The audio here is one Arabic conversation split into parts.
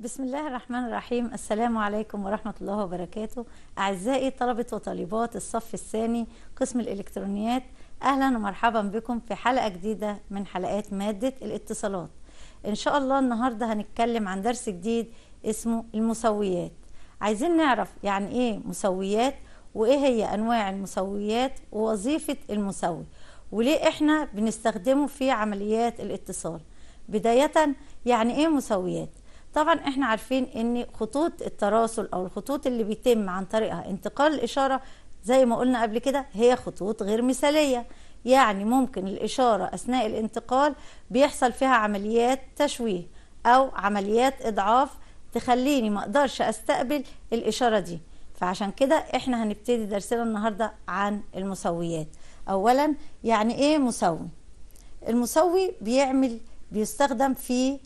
بسم الله الرحمن الرحيم السلام عليكم ورحمة الله وبركاته أعزائي طلبة وطالبات الصف الثاني قسم الإلكترونيات أهلا ومرحبا بكم في حلقة جديدة من حلقات مادة الاتصالات إن شاء الله النهاردة هنتكلم عن درس جديد اسمه المسويات عايزين نعرف يعني إيه مسويات وإيه هي أنواع المسويات ووظيفة المسوي وليه إحنا بنستخدمه في عمليات الاتصال بداية يعني إيه مسويات طبعا احنا عارفين ان خطوط التراسل او الخطوط اللي بيتم عن طريقها انتقال الاشاره زي ما قلنا قبل كده هي خطوط غير مثاليه يعني ممكن الاشاره اثناء الانتقال بيحصل فيها عمليات تشويه او عمليات اضعاف تخليني ما اقدرش استقبل الاشاره دي فعشان كده احنا هنبتدي درسنا النهارده عن المسويات اولا يعني ايه مسوي المسوي بيعمل بيستخدم في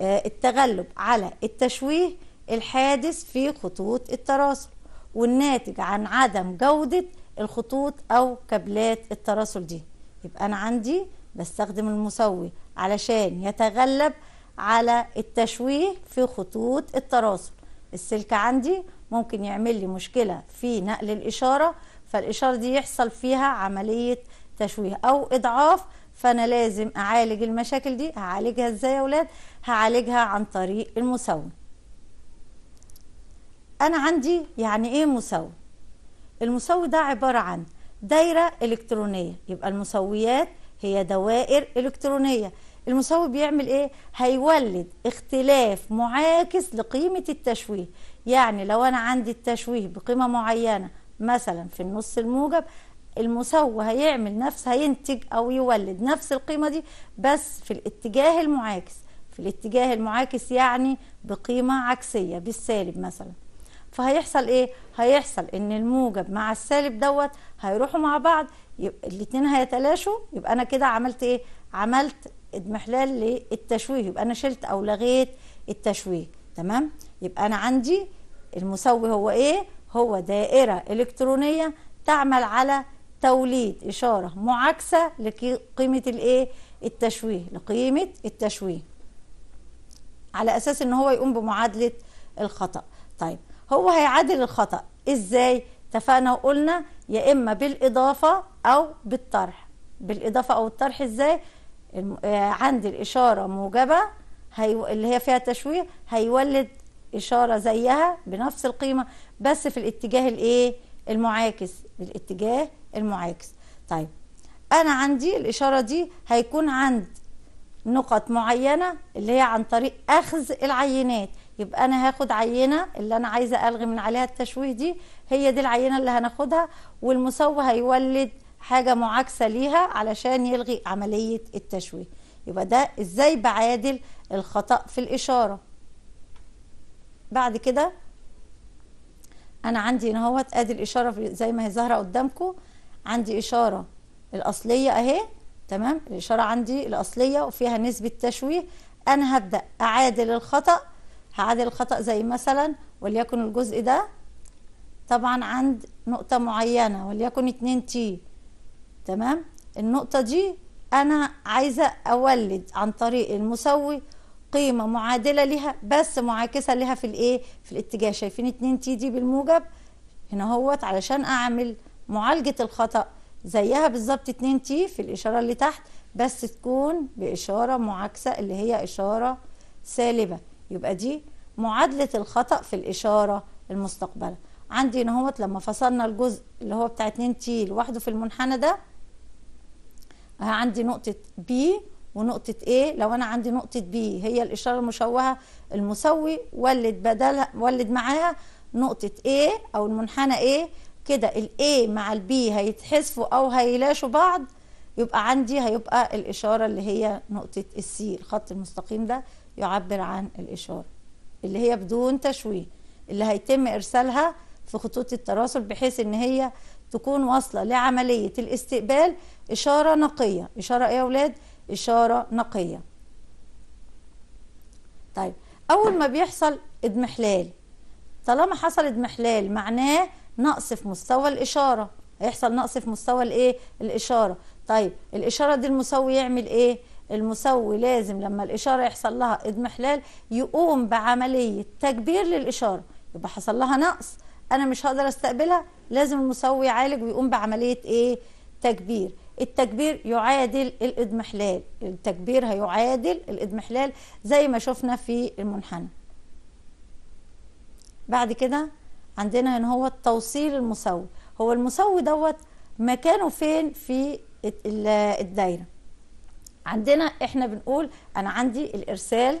آه، التغلب على التشويه الحادث في خطوط التراسل والناتج عن عدم جودة الخطوط أو كابلات التراسل دي يبقى أنا عندي بستخدم المسوي علشان يتغلب على التشويه في خطوط التراسل السلك عندي ممكن يعمل لي مشكلة في نقل الإشارة فالإشارة دي يحصل فيها عملية تشويه أو إضعاف فانا لازم اعالج المشاكل دي هعالجها ازاي يا اولاد هعالجها عن طريق المساومه انا عندي يعني ايه مساوي المساوي ده عباره عن دايره الكترونيه يبقى المسويات هي دوائر الكترونيه المساوي بيعمل ايه هيولد اختلاف معاكس لقيمه التشويه يعني لو انا عندي التشويه بقيمه معينه مثلا في النص الموجب المسوي هيعمل نفس هينتج او يولد نفس القيمه دي بس في الاتجاه المعاكس في الاتجاه المعاكس يعني بقيمه عكسيه بالسالب مثلا فهيحصل ايه هيحصل ان الموجب مع السالب دوت هيروحوا مع بعض الاثنين هيتلاشوا يبقى انا كده عملت ايه عملت اضمحلال للتشويه يبقى انا شلت او لغيت التشويه تمام يبقى انا عندي المسوي هو ايه هو دائره الكترونيه تعمل على توليد إشارة معاكسة لقيمة الإيه؟ التشويه لقيمة التشويه على أساس إن هو يقوم بمعادلة الخطأ طيب هو هيعادل الخطأ إزاي؟ اتفقنا وقلنا يا إما بالإضافة أو بالطرح بالإضافة أو الطرح إزاي؟ آه، عند الإشارة موجبة هي... اللي هي فيها تشويه هيولد إشارة زيها بنفس القيمة بس في الاتجاه الإيه؟ المعاكس بالاتجاه المعاكس طيب انا عندي الاشاره دي هيكون عند نقط معينه اللي هي عن طريق اخذ العينات يبقى انا هاخد عينه اللي انا عايزه الغي من عليها التشويه دي هي دي العينه اللي هناخدها والمسوي هيولد حاجه معاكسه ليها علشان يلغي عمليه التشويه يبقى ده ازاي بعادل الخطا في الاشاره بعد كده انا عندي هنا اهوت ادي الاشاره زي ما هي ظاهره قدامكم عندي اشاره الاصليه اهي تمام الاشاره عندي الاصليه وفيها نسبه تشويه انا هبدا اعادل الخطا هعادل الخطا زي مثلا وليكن الجزء ده طبعا عند نقطه معينه وليكن 2 تي تمام النقطه دي انا عايزه اولد عن طريق المسوي قيمه معادله لها بس معاكسه لها في الايه في الاتجاه شايفين 2 تي دي بالموجب هنا اهوت علشان اعمل معالجه الخطا زيها بالظبط 2 تي في الاشاره اللي تحت بس تكون باشاره معاكسه اللي هي اشاره سالبه يبقى دي معادله الخطا في الاشاره المستقبله عندي هنا اهوت لما فصلنا الجزء اللي هو بتاع 2 تي لوحده في المنحنى ده عندي نقطه بي ونقطة A لو أنا عندي نقطة B هي الإشارة المشوهة المسوي ولد بدلها ولد معاها نقطة A أو المنحنى A كده ال A مع ال B هيتحذفوا أو هيلاشوا بعض يبقى عندي هيبقى الإشارة اللي هي نقطة السي الخط المستقيم ده يعبر عن الإشارة اللي هي بدون تشويه اللي هيتم إرسالها في خطوط التراسل بحيث إن هي تكون واصلة لعملية الاستقبال إشارة نقية إشارة إيه يا أولاد؟ إشارة نقية طيب أول ما بيحصل اضمحلال طالما حصل اضمحلال معناه نقص في مستوى الإشارة هيحصل نقص في مستوى الايه الإشارة طيب الإشارة دي المسوي يعمل ايه المسوي لازم لما الإشارة يحصل لها اضمحلال يقوم بعملية تكبير للإشارة يبقى حصل لها نقص أنا مش هقدر استقبلها لازم المسوي يعالج ويقوم بعملية ايه تكبير التكبير يعادل الإضمحلال التكبير هيعادل الإضمحلال زي ما شفنا في المنحنى بعد كده عندنا هنا هو التوصيل المسوي هو المسوي دوت مكانه فين في الدايرة عندنا احنا بنقول انا عندي الارسال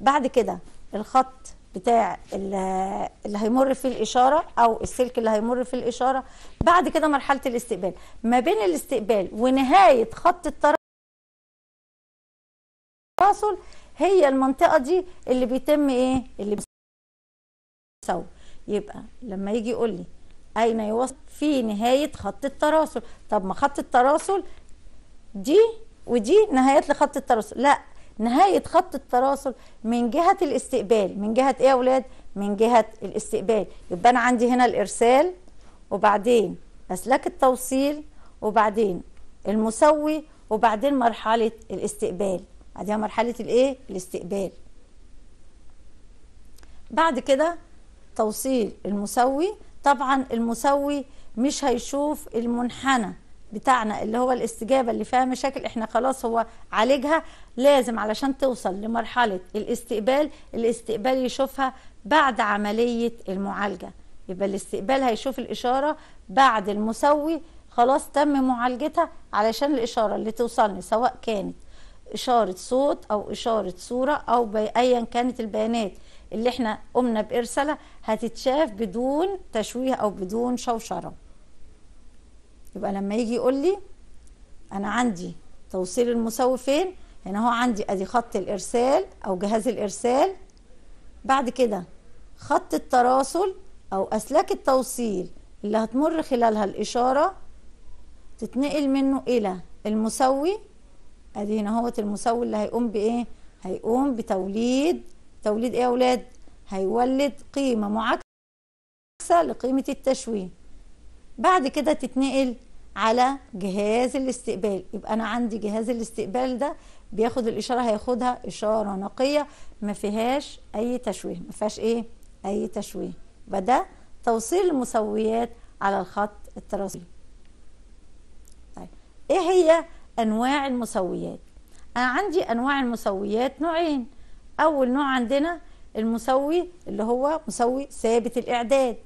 بعد كده الخط بتاع اللي هيمر فيه الاشاره او السلك اللي هيمر فيه الاشاره بعد كده مرحله الاستقبال ما بين الاستقبال ونهايه خط التراسل هي المنطقه دي اللي بيتم ايه اللي بيساوي يبقى لما يجي يقول لي اين يوصل في نهايه خط التراسل طب ما خط التراسل دي ودي نهايات لخط التراسل لا نهايه خط التراسل من جهه الاستقبال من جهه ايه يا اولاد من جهه الاستقبال يبقى انا عندي هنا الارسال وبعدين اسلاك التوصيل وبعدين المسوي وبعدين مرحله الاستقبال بعدها مرحله الايه الاستقبال بعد كده توصيل المسوي طبعا المسوي مش هيشوف المنحنى بتاعنا اللي هو الاستجابه اللي فيها مشاكل احنا خلاص هو عالجها لازم علشان توصل لمرحله الاستقبال الاستقبال يشوفها بعد عمليه المعالجه يبقى الاستقبال هيشوف الاشاره بعد المسوي خلاص تم معالجتها علشان الاشاره اللي توصلني سواء كانت اشاره صوت او اشاره صوره او ايا كانت البيانات اللي احنا قمنا بارسالها هتتشاف بدون تشويه او بدون شوشره يبقى لما يجي يقول لي انا عندي توصيل المساوي فين هنا هو عندي ادي خط الارسال او جهاز الارسال بعد كده خط التراسل او اسلاك التوصيل اللي هتمر خلالها الاشاره تتنقل منه الى المسوي ادي هنا هو المسوي اللي هيقوم بايه هيقوم بتوليد توليد ايه يا اولاد هيولد قيمه معاكسه لقيمه التشويه بعد كده تتنقل على جهاز الاستقبال يبقى انا عندي جهاز الاستقبال ده بياخد الاشاره هياخدها اشاره نقيه ما فيهاش اي تشويه ما فيهاش ايه اي تشويه يبقى ده توصيل المسويات على الخط التراصي طيب ايه هي انواع المسويات انا عندي انواع المسويات نوعين اول نوع عندنا المسوي اللي هو مسوي ثابت الاعداد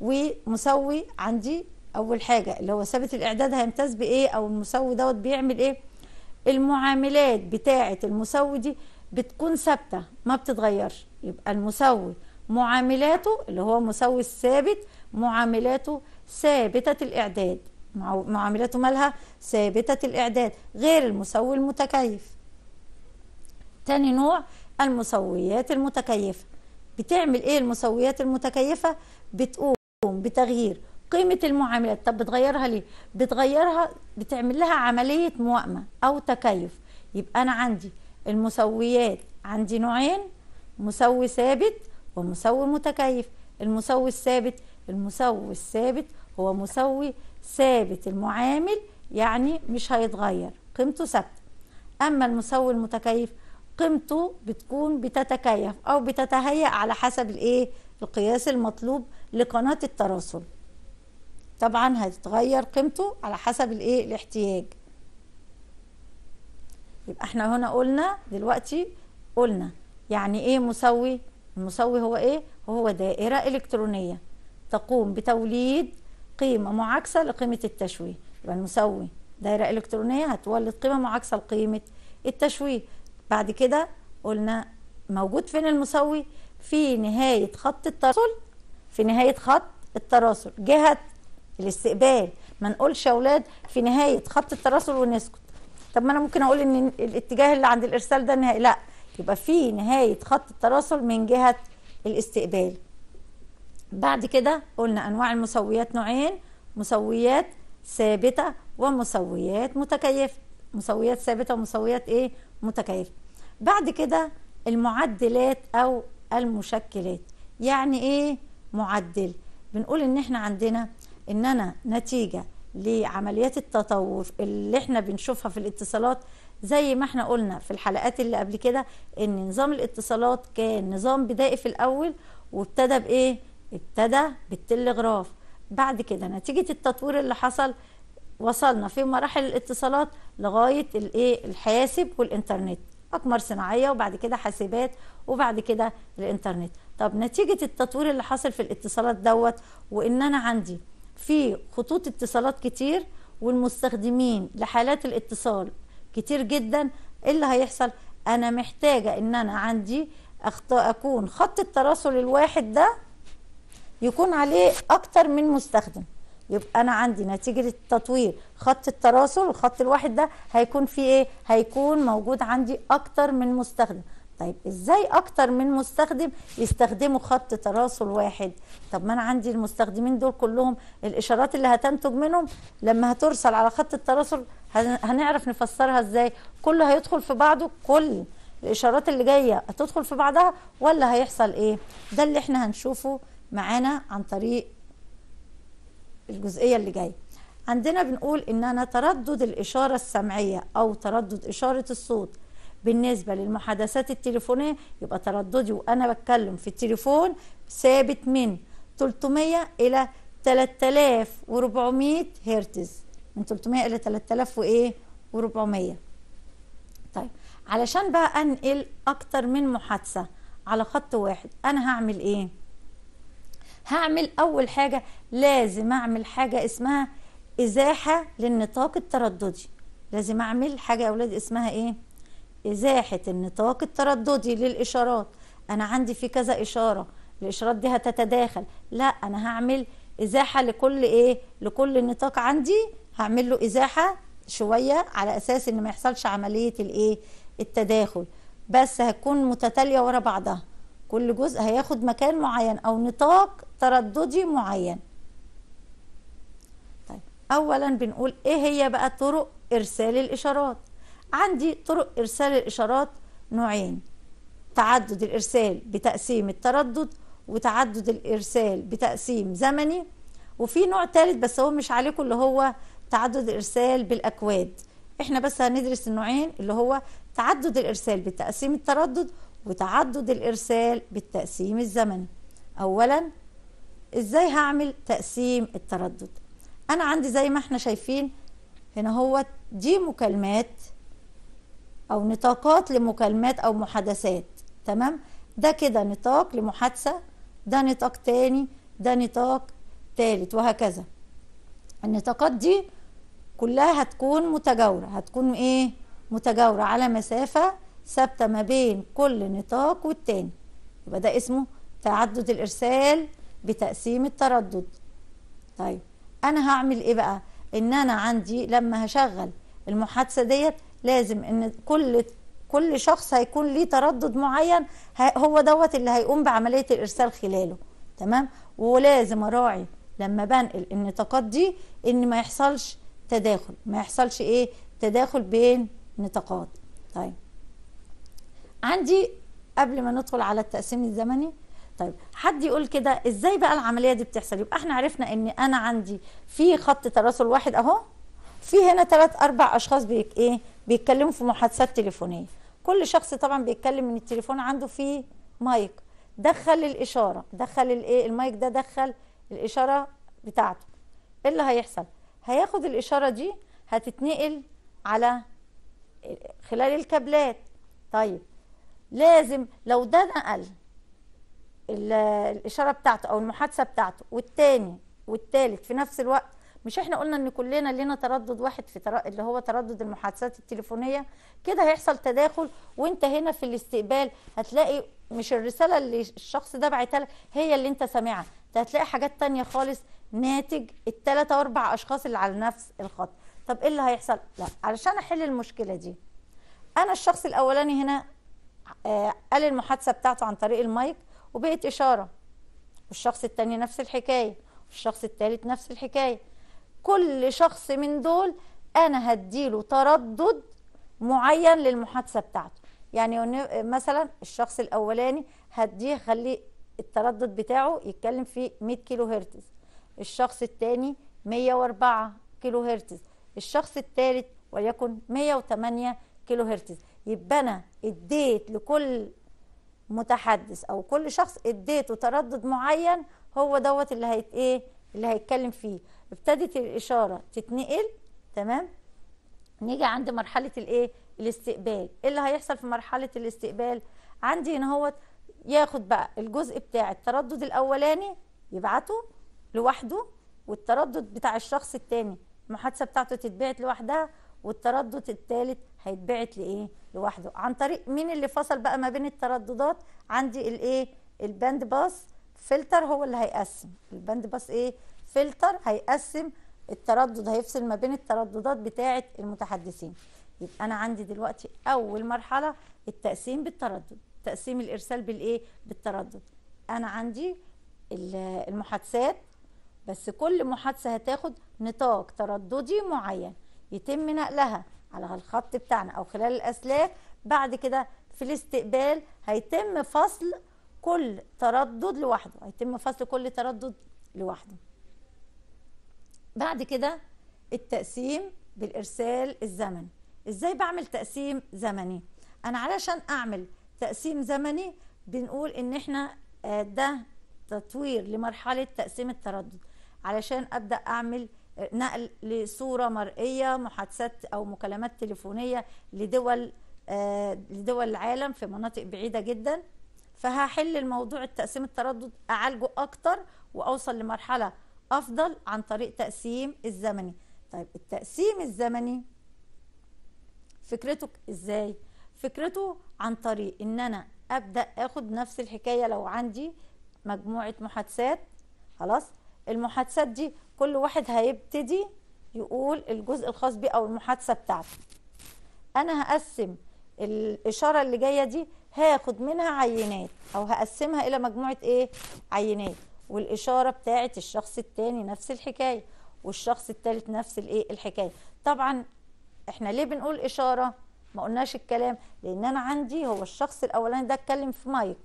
ومسوي عندي اول حاجه اللي هو ثابت الاعداد هيمتاز بايه او المسوي دوت بيعمل ايه المعاملات بتاعه المسوي دي بتكون ثابته ما بتتغيرش يبقى المسوي معاملاته اللي هو مسوي الثابت معاملاته ثابته الاعداد معاملاته مالها ثابته الاعداد غير المسوي المتكيف تاني نوع المسويات المتكيفه بتعمل ايه المسويات المتكيفه بتقوم بتغيير قيمة المعاملات طب بتغيرها ليه؟ بتغيرها بتعمل لها عملية موائمة أو تكيف يبقى أنا عندي المسويات عندي نوعين مسوي ثابت ومسوي متكيف المسوي الثابت المسوي الثابت هو مسوي ثابت المعامل يعني مش هيتغير قيمته ثابتة أما المسوي المتكيف قيمته بتكون بتتكيف أو بتتهيأ على حسب الإيه؟ القياس المطلوب لقناة التراسل طبعا هتتغير قيمته على حسب الايه الاحتياج يبقى احنا هنا قلنا دلوقتي قلنا يعني ايه مسوي المسوي هو ايه هو دائره الكترونيه تقوم بتوليد قيمه معاكسه لقيمه التشويه يبقى المسوي دائره الكترونيه هتولد قيمه معاكسه لقيمه التشويه بعد كده قلنا موجود فين المسوي في نهايه خط التراسل في نهايه خط التراسل جهه الاستقبال ما نقولش يا اولاد في نهايه خط التراسل ونسكت طب ما انا ممكن اقول ان الاتجاه اللي عند الارسال ده نهائي لا يبقى في نهايه خط التراسل من جهه الاستقبال بعد كده قلنا انواع المسويات نوعين مسويات ثابته ومسويات متكيفه مسويات ثابته ومسويات ايه متكيفه بعد كده المعدلات او المشكلات يعني ايه معدل بنقول ان احنا عندنا ان انا نتيجه لعمليات التطور اللي احنا بنشوفها في الاتصالات زي ما احنا قلنا في الحلقات اللي قبل كده ان نظام الاتصالات كان نظام بدائي في الاول وابتدى بايه ابتدى بالتلغراف بعد كده نتيجه التطوير اللي حصل وصلنا في مراحل الاتصالات لغايه الايه الحاسب والانترنت اقمار صناعيه وبعد كده حاسبات وبعد كده الانترنت طب نتيجه التطوير اللي حصل في الاتصالات دوت وان انا عندي في خطوط اتصالات كتير والمستخدمين لحالات الاتصال كتير جدا ايه اللي هيحصل انا محتاجه ان انا عندي أخط... اكون خط التراسل الواحد ده يكون عليه اكتر من مستخدم يبقى انا عندي نتيجه التطوير خط التراسل الخط الواحد ده هيكون فيه ايه هيكون موجود عندي اكتر من مستخدم طيب ازاي اكتر من مستخدم يستخدموا خط تراسل واحد طب ما انا عندي المستخدمين دول كلهم الاشارات اللي هتنتج منهم لما هترسل على خط التراسل هنعرف نفسرها ازاي كل هيدخل في بعضه كل الاشارات اللي جايه هتدخل في بعضها ولا هيحصل ايه ده اللي احنا هنشوفه معانا عن طريق الجزئيه اللي جايه عندنا بنقول ان انا تردد الاشاره السمعيه او تردد اشاره الصوت بالنسبه للمحادثات التليفونيه يبقى ترددي وانا بتكلم في التليفون ثابت من 300 الى 3400 هرتز من 300 الى 3000 وايه و400 طيب علشان بقى انقل اكتر من محادثه على خط واحد انا هعمل ايه هعمل اول حاجه لازم اعمل حاجه اسمها ازاحه للنطاق الترددي لازم اعمل حاجه يا اولاد اسمها ايه إزاحة النطاق الترددي للإشارات أنا عندي في كذا إشارة الإشارات دي هتتداخل لا أنا هعمل إزاحة لكل إيه لكل نطاق عندي هعمل له إزاحة شوية على أساس إن ما يحصلش عملية الإيه التداخل بس هتكون متتالية ورا بعضها كل جزء هياخد مكان معين أو نطاق ترددي معين طيب أولا بنقول إيه هي بقى طرق إرسال الإشارات عندي طرق إرسال الإشارات نوعين تعدد الإرسال بتقسيم التردد وتعدد الإرسال بتقسيم زمني وفي نوع ثالث بس هو مش عليكم اللي هو تعدد الإرسال بالأكواد احنا بس هندرس النوعين اللي هو تعدد الإرسال بتقسيم التردد وتعدد الإرسال بالتقسيم الزمني أولا إزاي هعمل تقسيم التردد أنا عندي زي ما احنا شايفين هنا هو دي مكالمات او نطاقات لمكالمات او محادثات تمام ده كده نطاق لمحادثه ده نطاق تاني ده نطاق تالت وهكذا النطاقات دي كلها هتكون متجاوره هتكون ايه متجاوره على مسافه ثابته ما بين كل نطاق والتاني يبقى ده اسمه تعدد الارسال بتقسيم التردد طيب انا هعمل ايه بقى ان انا عندي لما هشغل المحادثه ديت لازم ان كل كل شخص هيكون ليه تردد معين هو دوت اللي هيقوم بعمليه الارسال خلاله تمام ولازم اراعي لما بنقل النطاقات دي ان ما يحصلش تداخل ما يحصلش ايه تداخل بين نطاقات طيب عندي قبل ما ندخل على التقسيم الزمني طيب حد يقول كده ازاي بقى العمليه دي بتحصل يبقى احنا عرفنا ان انا عندي في خط تراسل واحد اهو في هنا ثلاث اربع اشخاص بيك ايه بيتكلموا في محادثات تليفونيه كل شخص طبعا بيتكلم من التليفون عنده فيه مايك دخل الاشاره دخل الايه المايك ده دخل الاشاره بتاعته ايه اللي هيحصل هياخد الاشاره دي هتتنقل على خلال الكابلات طيب لازم لو ده نقل الاشاره بتاعته او المحادثه بتاعته والتاني والتالت في نفس الوقت مش احنا قلنا ان كلنا لنا تردد واحد في تر... اللي هو تردد المحادثات التليفونيه كده هيحصل تداخل وانت هنا في الاستقبال هتلاقي مش الرساله اللي الشخص ده بعتها لك هي اللي انت سامعها انت هتلاقي حاجات تانية خالص ناتج الثلاثه واربع اشخاص اللي على نفس الخط طب ايه اللي هيحصل لا علشان احل المشكله دي انا الشخص الاولاني هنا آه قال المحادثه بتاعته عن طريق المايك وبقت اشاره والشخص التاني نفس الحكايه والشخص التالت نفس الحكايه كل شخص من دول انا هديله تردد معين للمحادثه بتاعته يعني مثلا الشخص الاولاني هديه خليه التردد بتاعه يتكلم في 100 كيلو هرتز الشخص الثاني 104 كيلو هرتز الشخص الثالث وليكن 108 كيلو هرتز يبقى انا اديت لكل متحدث او كل شخص اديته تردد معين هو دوت اللي هيت ايه اللي هيتكلم فيه ابتدت الاشاره تتنقل تمام نيجي عند مرحله الايه الاستقبال ايه اللي هيحصل في مرحله الاستقبال عندي إن هو ياخد بقى الجزء بتاع التردد الاولاني يبعته لوحده والتردد بتاع الشخص التاني المحادثه بتاعته تتبعت لوحدها والتردد الثالث هيتبعت لايه لوحده عن طريق مين اللي فصل بقى ما بين الترددات عندي الايه الباند باس فلتر هو اللي هيقسم الباند باس ايه فلتر هيقسم التردد هيفصل ما بين الترددات بتاعه المتحدثين يبقى انا عندي دلوقتي اول مرحله التقسيم بالتردد تقسيم الارسال بالايه بالتردد انا عندي المحادثات بس كل محادثه هتاخد نطاق ترددي معين يتم نقلها على الخط بتاعنا او خلال الاسلاك بعد كده في الاستقبال هيتم فصل كل تردد لوحده هيتم فصل كل تردد لوحده بعد كده التقسيم بالارسال الزمني ازاي بعمل تقسيم زمني انا علشان اعمل تقسيم زمني بنقول ان احنا آه، ده تطوير لمرحله تقسيم التردد علشان ابدا اعمل آه، نقل لصوره مرئيه محادثات او مكالمات تليفونيه لدول آه، لدول العالم في مناطق بعيده جدا فهحل الموضوع التقسيم التردد اعالجه اكتر واوصل لمرحله أفضل عن طريق تقسيم الزمني طيب التقسيم الزمني فكرته إزاي؟ فكرته عن طريق إن أنا أبدأ أخد نفس الحكاية لو عندي مجموعة محادثات خلاص المحادثات دي كل واحد هيبتدي يقول الجزء الخاص بيه أو المحادثة بتاعته أنا هقسم الإشارة اللي جاية دي هاخد منها عينات أو هقسمها إلى مجموعة إيه؟ عينات والاشاره بتاعه الشخص الثاني نفس الحكايه والشخص الثالث نفس الايه الحكايه طبعا احنا ليه بنقول اشاره ما قلناش الكلام لان انا عندي هو الشخص الاولاني ده اتكلم في مايك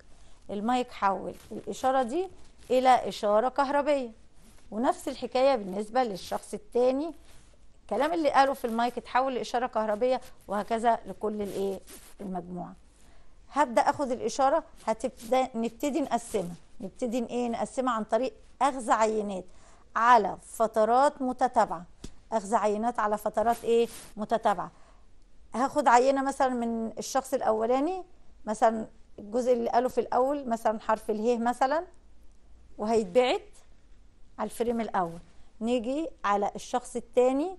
المايك حول الاشاره دي الى اشاره كهربيه ونفس الحكايه بالنسبه للشخص الثاني الكلام اللي قاله في المايك اتحول لاشاره كهربيه وهكذا لكل الايه المجموعه هبدا اخد الاشاره هتبدا نبتدي نقسمها نبتدي ايه نقسمها عن طريق اخذ عينات على فترات متتابعه اخذ عينات على فترات ايه متتابعه هاخد عينه مثلا من الشخص الاولاني مثلا الجزء اللي قاله في الاول مثلا حرف اله مثلا وهيتبعت على الفريم الاول نيجي على الشخص الثاني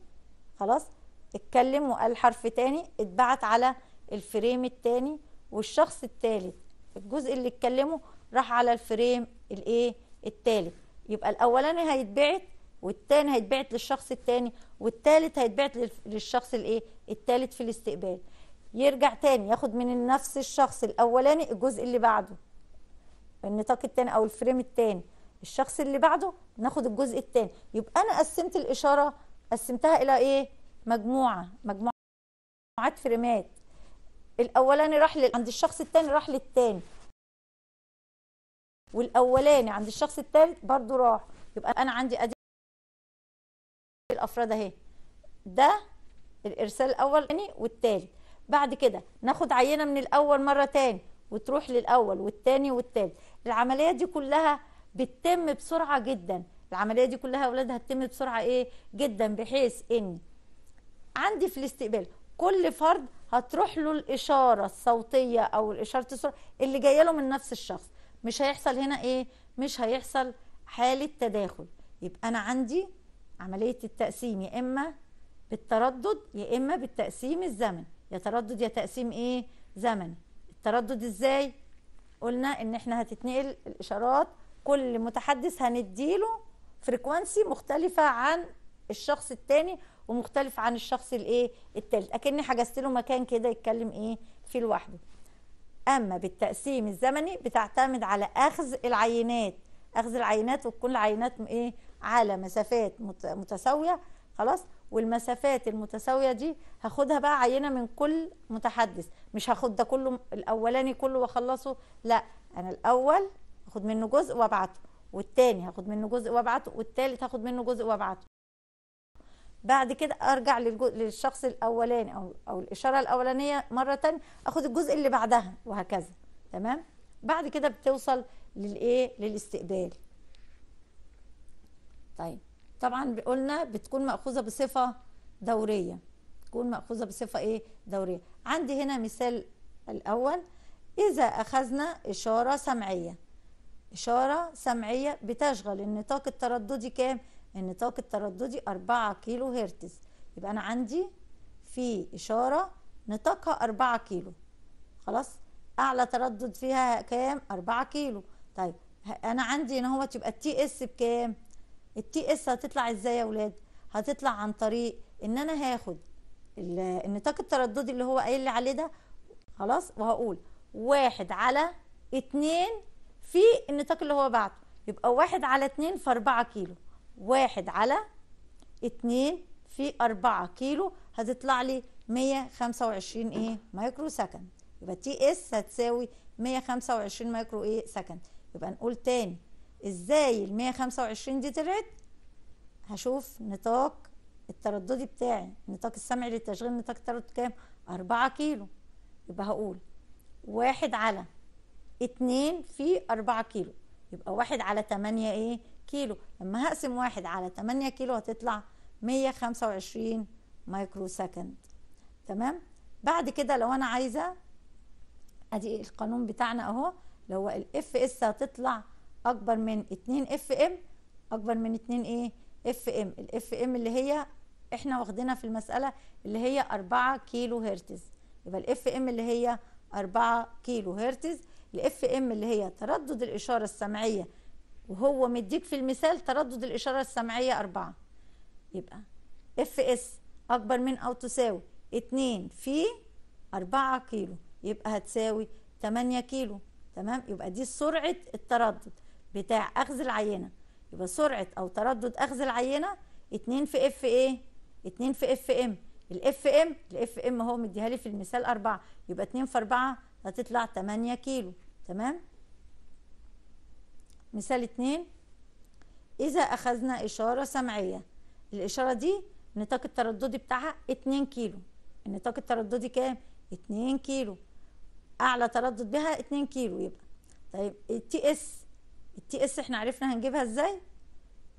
خلاص اتكلم وقال حرف تاني اتبعت على الفريم الثاني والشخص الثالث الجزء اللي اتكلمه راح على الفريم الايه الثالث يبقى الاولاني هيتبعت والثاني هيتبعت للشخص الثاني والثالث هيتبعت للشخص الايه الثالث في الاستقبال يرجع تاني ياخد من نفس الشخص الاولاني الجزء اللي بعده النطاق الثاني او الفريم الثاني الشخص اللي بعده ناخد الجزء الثاني يبقى انا قسمت الاشاره قسمتها الى ايه مجموعه مجموعه فريمات الاولاني راح عند الشخص الثاني راح للثاني والاولاني عند الشخص الثالث برضو راح يبقى انا عندي ادي الافراد اهي ده الارسال الاول والثالث بعد كده ناخد عينه من الاول مره تاني وتروح للاول والثاني والثالث العمليه دي كلها بتتم بسرعه جدا العمليه دي كلها يا اولاد هتتم بسرعه ايه جدا بحيث ان عندي في الاستقبال كل فرد هتروح له الاشاره الصوتيه او الاشاره الصوتيه اللي جايه له من نفس الشخص مش هيحصل هنا ايه مش هيحصل حاله تداخل يبقى انا عندي عمليه التقسيم يا اما بالتردد يا اما بالتقسيم الزمن يا تردد يا تقسيم ايه زمني التردد ازاي قلنا ان احنا هتتنقل الاشارات كل متحدث هنديله فريكوانسي مختلفه عن الشخص التاني ومختلف عن الشخص الايه التالت اكني حجزت له مكان كده يتكلم ايه فيه لوحده اما بالتقسيم الزمني بتعتمد على اخذ العينات اخذ العينات وكل العينات ايه على مسافات متساويه خلاص والمسافات المتساويه دي هاخدها بقى عينه من كل متحدث مش هاخد ده كله الاولاني كله واخلصه لا انا الاول هاخد منه جزء وابعته والتاني هاخد منه جزء وابعته والتالت هاخد منه جزء وابعته بعد كده ارجع للشخص الاولاني او او الاشاره الاولانيه مره ثانيه اخد الجزء اللي بعدها وهكذا تمام بعد كده بتوصل للايه للاستقبال طيب طبعا قلنا بتكون ماخوذه بصفه دوريه تكون ماخوذه بصفه ايه دوريه عندي هنا مثال الاول اذا اخذنا اشاره سمعيه اشاره سمعيه بتشغل النطاق الترددي كام النطاق الترددي 4 كيلو هرتز يبقى انا عندي في اشاره نطاقها 4 كيلو خلاص اعلى تردد فيها كام 4 كيلو طيب انا عندي هنا هو تبقى التي اس بكام التي اس هتطلع ازاي يا ولاد هتطلع عن طريق ان انا هاخد النطاق الترددي اللي هو قايل لي عليه ده خلاص وهقول واحد على اتنين في النطاق اللي هو بعته يبقى واحد على اتنين في اربعة كيلو واحد على اتنين في أربعة كيلو هتطلع لي مية خمسة وعشرين ايه مايكرو سكن يبقى تي اس هتساوي مية خمسة وعشرين مايكرو ايه سكن يبقى نقول تاني ازاي المية خمسة وعشرين دي طلعت هشوف نطاق الترددي بتاعي النطاق السمعي للتشغيل نطاق التردد كام أربعة كيلو يبقى هقول واحد على اتنين في أربعة كيلو يبقى واحد على تمانية ايه كيلو لما هقسم واحد على 8 كيلو هتطلع 125 مايكرو سكند تمام بعد كده لو انا عايزه ادي القانون بتاعنا اهو اللي هو الاف اس هتطلع اكبر من 2 اف ام اكبر من 2 ايه اف ام الاف ام اللي هي احنا واخدينها في المساله اللي هي 4 كيلو هرتز يبقى الاف ام اللي هي 4 كيلو هرتز الاف ام اللي هي تردد الاشاره السمعيه وهو مديك في المثال تردد الإشارة السمعية أربعة يبقى اف اس أكبر من أو تساوي اتنين في أربعة كيلو يبقى هتساوي تمانية كيلو تمام يبقى دي سرعة التردد بتاع أخذ العينة يبقى سرعة أو تردد أخذ العينة اتنين في اف ايه اتنين في اف ام الاف ام الاف ام هو مديها لي في المثال أربعة يبقى اتنين في أربعة هتطلع تمانية كيلو تمام مثال اتنين إذا أخذنا إشارة سمعية الإشارة دي نطاق الترددي بتاعها 2 كيلو النطاق الترددي كام؟ 2 كيلو أعلى تردد بها 2 كيلو يبقى طيب التي اس التي اس احنا عرفنا هنجيبها ازاي؟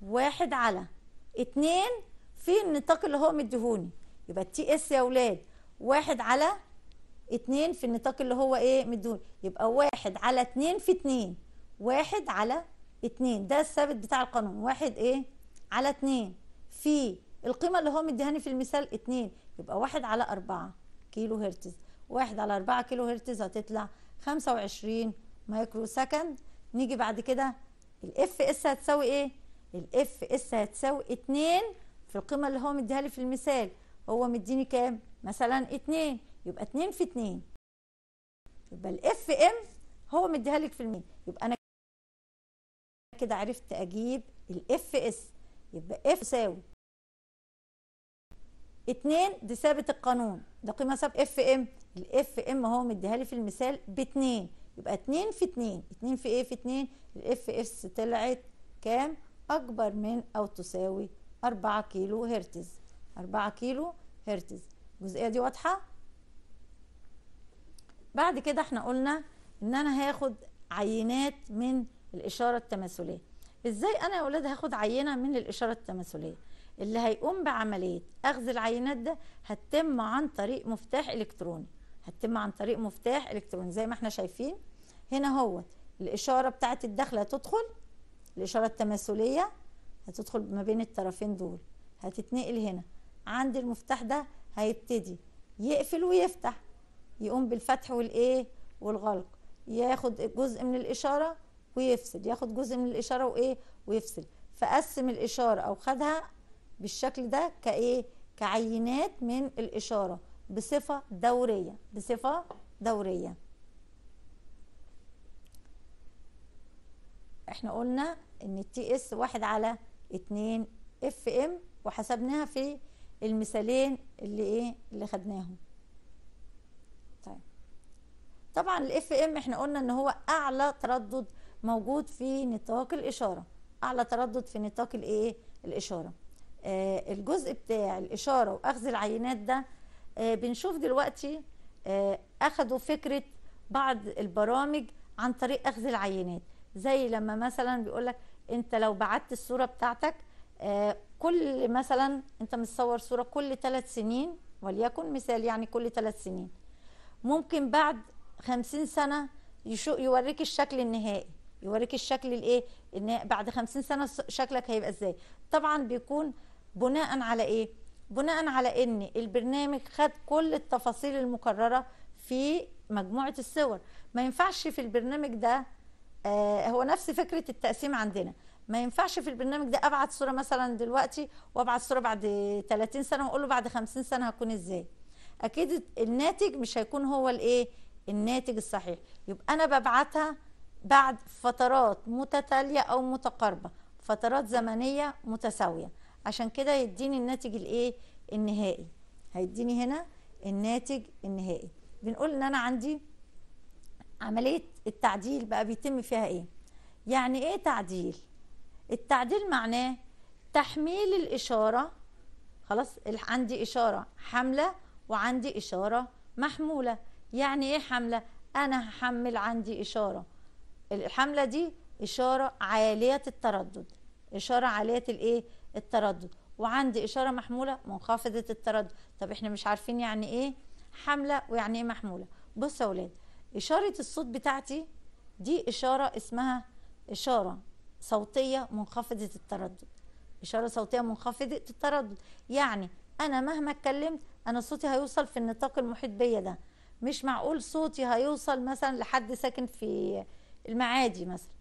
واحد على اتنين في النطاق اللي هو مديهوني يبقى التي اس يا ولاد واحد على اتنين في النطاق اللي هو ايه مديهوني يبقى واحد على اتنين في اتنين واحد على اتنين ده الثابت بتاع القانون واحد ايه على اتنين في القيمة اللي هو مديهاني في المثال اتنين يبقى واحد على اربعة كيلو هرتز واحد على اربعة كيلو هرتز هتطلع خمسة وعشرين مايكرو سكند نيجي بعد كده الاف اس هتساوي ايه الاف اس هتساوي اتنين في القيمة اللي هو مديها لي في المثال هو مديني كام مثلا اتنين يبقى اتنين في اتنين يبقى الاف ام هو مديها لك في المين يبقى انا كده عرفت اجيب الاف اس يبقى اف تساوي اتنين دي ثابت القانون ده قيمه ثابته اف ام الاف ام هو مديها لي في المثال باتنين يبقى اتنين في اتنين اتنين في ايه في اتنين الاف اس طلعت كام اكبر من او تساوي اربعة كيلو هرتز اربعة كيلو هرتز الجزئيه دي واضحه بعد كده احنا قلنا ان انا هاخد عينات من الإشارة التماثلية إزاي أنا يا أولاد هاخد عينة من الإشارة التماثلية اللي هيقوم بعملية أخذ العينات ده هتتم عن طريق مفتاح إلكتروني هتتم عن طريق مفتاح إلكتروني زي ما احنا شايفين هنا هو الإشارة بتاعة الداخلة هتدخل الإشارة التماثلية هتدخل ما بين الطرفين دول هتتنقل هنا عند المفتاح ده هيبتدي يقفل ويفتح يقوم بالفتح والايه والغلق ياخد جزء من الإشارة ويفصل ياخد جزء من الاشاره وايه ويفصل فقسم الاشاره او خدها بالشكل ده كايه كعينات من الاشاره بصفه دوريه بصفه دوريه احنا قلنا ان التي اس واحد على اتنين اف ام وحسبناها في المثالين اللي ايه اللي خدناهم طيب طبعا الاف ام احنا قلنا ان هو اعلى تردد موجود في نطاق الإشارة أعلى تردد في نطاق الإيه؟ الإشارة آه الجزء بتاع الإشارة وأخذ العينات ده آه بنشوف دلوقتي آه اخذوا فكرة بعض البرامج عن طريق أخذ العينات زي لما مثلا بيقولك أنت لو بعت الصورة بتاعتك آه، كل مثلا أنت متصور صورة كل ثلاث سنين وليكن مثال يعني كل ثلاث سنين ممكن بعد خمسين سنة يوريك الشكل النهائي يوريك الشكل الايه ان بعد 50 سنه شكلك هيبقى ازاي طبعا بيكون بناء على ايه بناء على ان البرنامج خد كل التفاصيل المكرره في مجموعه الصور ما ينفعش في البرنامج ده آه هو نفس فكره التقسيم عندنا ما ينفعش في البرنامج ده ابعت صوره مثلا دلوقتي وابعت صوره بعد 30 سنه واقول له بعد 50 سنه هكون ازاي اكيد الناتج مش هيكون هو الايه الناتج الصحيح يبقى انا ببعتها بعد فترات متتاليه او متقاربه فترات زمنيه متساويه عشان كده يديني الناتج الايه النهائي هيديني هنا الناتج النهائي بنقول ان انا عندي عمليه التعديل بقى بيتم فيها ايه يعني ايه تعديل التعديل معناه تحميل الاشاره خلاص عندي اشاره حامله وعندي اشاره محموله يعني ايه حامله انا هحمل عندي اشاره الحملة دي إشارة عالية التردد إشارة عالية الإيه؟ التردد وعندي إشارة محمولة منخفضة التردد طب إحنا مش عارفين يعني إيه حملة ويعني إيه محمولة بص يا ولاد إشارة الصوت بتاعتي دي إشارة اسمها إشارة صوتية منخفضة التردد إشارة صوتية منخفضة التردد يعني أنا مهما اتكلمت أنا صوتي هيوصل في النطاق المحيط بيا ده مش معقول صوتي هيوصل مثلا لحد ساكن في المعادي مثلا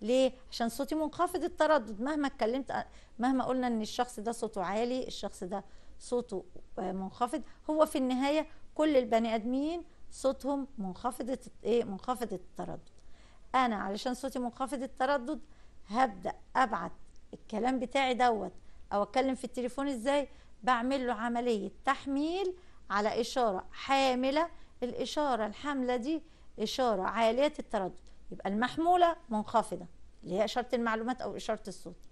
ليه عشان صوتي منخفض التردد مهما اتكلمت مهما قلنا ان الشخص ده صوته عالي الشخص ده صوته منخفض هو في النهايه كل البني ادمين صوتهم منخفض ايه منخفض التردد انا علشان صوتي منخفض التردد هبدا ابعت الكلام بتاعي دوت او اتكلم في التليفون ازاي بعمل له عمليه تحميل على اشاره حامله الاشاره الحامله دي اشاره عاليه التردد يبقى المحمولة منخفضة اللي هي إشارة المعلومات أو إشارة الصوت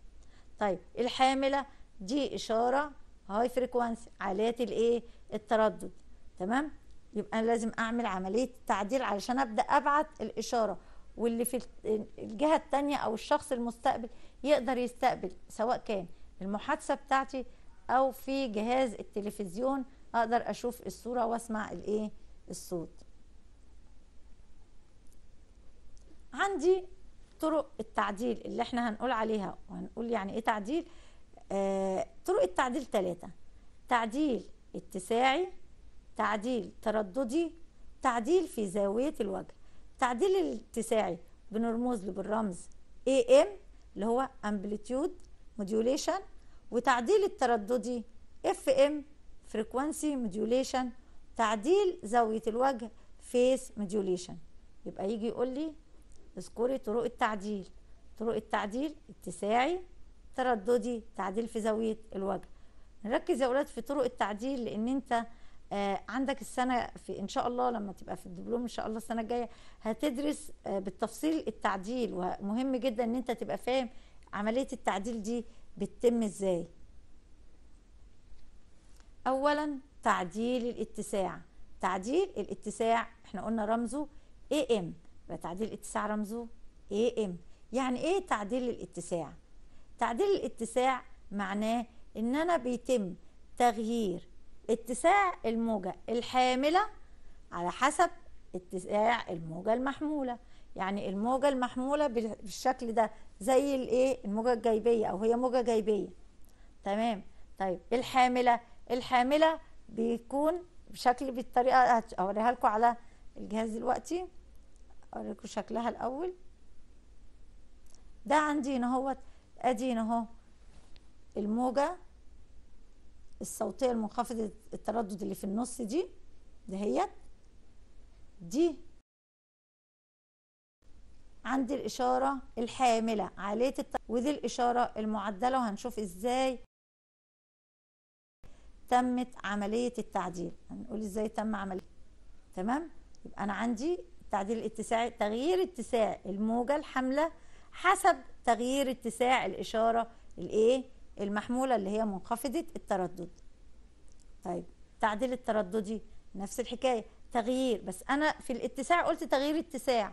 طيب الحاملة دي إشارة هاي فريكوانسي عالية الإيه التردد تمام يبقى أنا لازم أعمل عملية تعديل علشان أبدأ أبعت الإشارة واللي في الجهة التانية أو الشخص المستقبل يقدر يستقبل سواء كان المحادثة بتاعتي أو في جهاز التلفزيون أقدر أشوف الصورة وأسمع الإيه الصوت عندي طرق التعديل اللي احنا هنقول عليها وهنقول يعني ايه تعديل آه طرق التعديل ثلاثة تعديل اتساعي تعديل ترددي تعديل في زاوية الوجه تعديل الاتساعي بنرمز له بالرمز AM اللي هو Amplitude Modulation وتعديل الترددي FM Frequency Modulation تعديل زاوية الوجه Face Modulation يبقى يجي يقول لي اذكري طرق التعديل طرق التعديل اتساعي ترددي تعديل في زاوية الوجه نركز يا أولاد في طرق التعديل لأن أنت آه، عندك السنة في إن شاء الله لما تبقى في الدبلوم إن شاء الله السنة الجاية هتدرس آه، بالتفصيل التعديل ومهم جدا إن أنت تبقى فاهم عملية التعديل دي بتتم إزاي أولا تعديل الاتساع تعديل الاتساع إحنا قلنا رمزه AM يبقى تعديل الاتساع رمزه اي ام يعني ايه تعديل الاتساع تعديل الاتساع معناه ان انا بيتم تغيير اتساع الموجة الحاملة على حسب اتساع الموجة المحمولة يعني الموجة المحمولة بالشكل ده زي الايه الموجة الجايبية او هي موجة جايبية تمام طيب الحاملة الحاملة بيكون بشكل بالطريقة هوريها لكم على الجهاز دلوقتي اوريكم شكلها الاول ده عندنا اهوت ادينا اهو الموجه الصوتيه المنخفضه التردد اللي في النص دي ده هي دي عندي الاشاره الحامله عاليه الت... ودي الاشاره المعدله وهنشوف ازاي تمت عمليه التعديل هنقول ازاي تم عمليه تمام يبقى انا عندي تعديل اتساعي تغيير اتساع الموجة الحاملة حسب تغيير اتساع الإشارة الايه المحمولة اللي هي منخفضة التردد طيب التعديل الترددي نفس الحكاية تغيير بس أنا في الاتساع قلت تغيير اتساع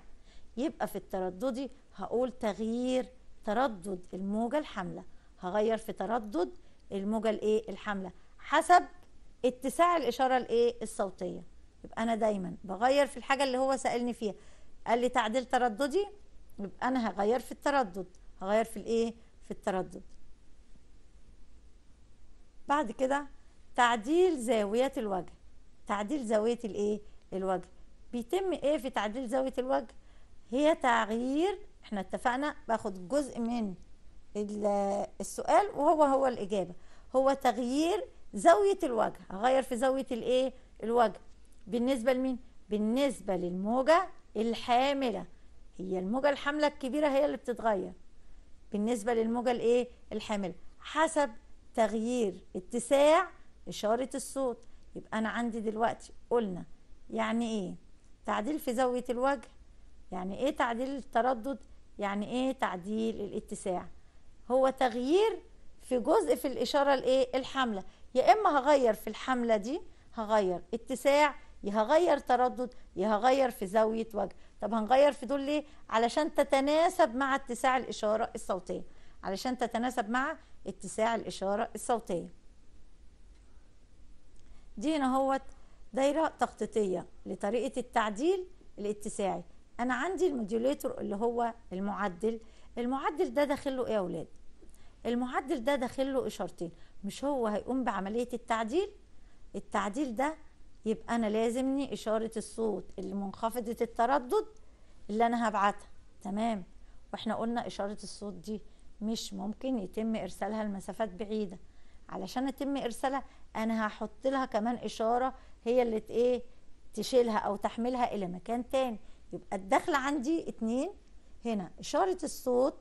يبقى في الترددي هقول تغيير تردد الموجة الحاملة هغير في تردد الموجة الايه الحاملة حسب اتساع الإشارة الايه الصوتية يبقى انا دايما بغير في الحاجه اللي هو سالني فيها قال لي تعديل ترددي يبقى انا هغير في التردد هغير في الايه في التردد بعد كده تعديل زاويات الوجه تعديل زاويه الايه الوجه بيتم ايه في تعديل زاويه الوجه هي تغيير احنا اتفقنا باخد جزء من السؤال وهو هو الاجابه هو تغيير زاويه الوجه اغير في زاويه الايه الوجه بالنسبة لمين؟ بالنسبة للموجة الحاملة هي الموجة الحاملة الكبيرة هي اللي بتتغير بالنسبة للموجة الايه؟ الحاملة حسب تغيير اتساع إشارة الصوت يبقى أنا عندي دلوقتي قلنا يعني إيه؟ تعديل في زاوية الوجه يعني إيه تعديل التردد؟ يعني إيه تعديل الاتساع؟ هو تغيير في جزء في الإشارة الإيه؟ الحاملة يا إما هغير في الحاملة دي هغير اتساع يا هغير تردد يا هغير في زاويه وجه طب هنغير في دول ليه علشان تتناسب مع اتساع الاشاره الصوتيه علشان تتناسب مع اتساع الاشاره الصوتيه دي هنا اهوت دايره تخطيطيه لطريقه التعديل الاتساعي انا عندي الموديوليتور اللي هو المعدل المعدل ده داخل له ايه يا اولاد المعدل ده داخل له اشارتين مش هو هيقوم بعمليه التعديل التعديل ده يبقى انا لازمني اشاره الصوت اللي منخفضه التردد اللي انا هبعتها تمام واحنا قلنا اشاره الصوت دي مش ممكن يتم ارسالها لمسافات بعيده علشان يتم ارسالها انا هحط لها كمان اشاره هي اللي ايه تشيلها او تحملها الى مكان تاني يبقى الدخل عندي اتنين هنا اشاره الصوت